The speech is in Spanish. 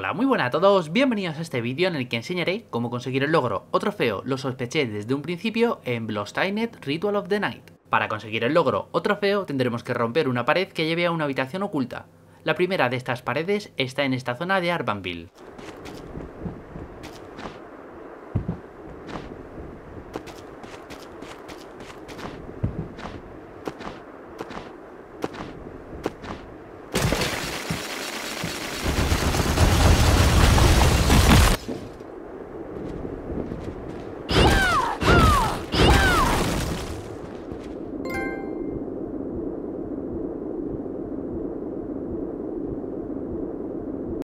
Hola, muy buenas a todos, bienvenidos a este vídeo en el que enseñaré cómo conseguir el logro o trofeo, lo sospeché desde un principio, en Bloodstained Ritual of the Night. Para conseguir el logro o trofeo tendremos que romper una pared que lleve a una habitación oculta. La primera de estas paredes está en esta zona de Arbanville.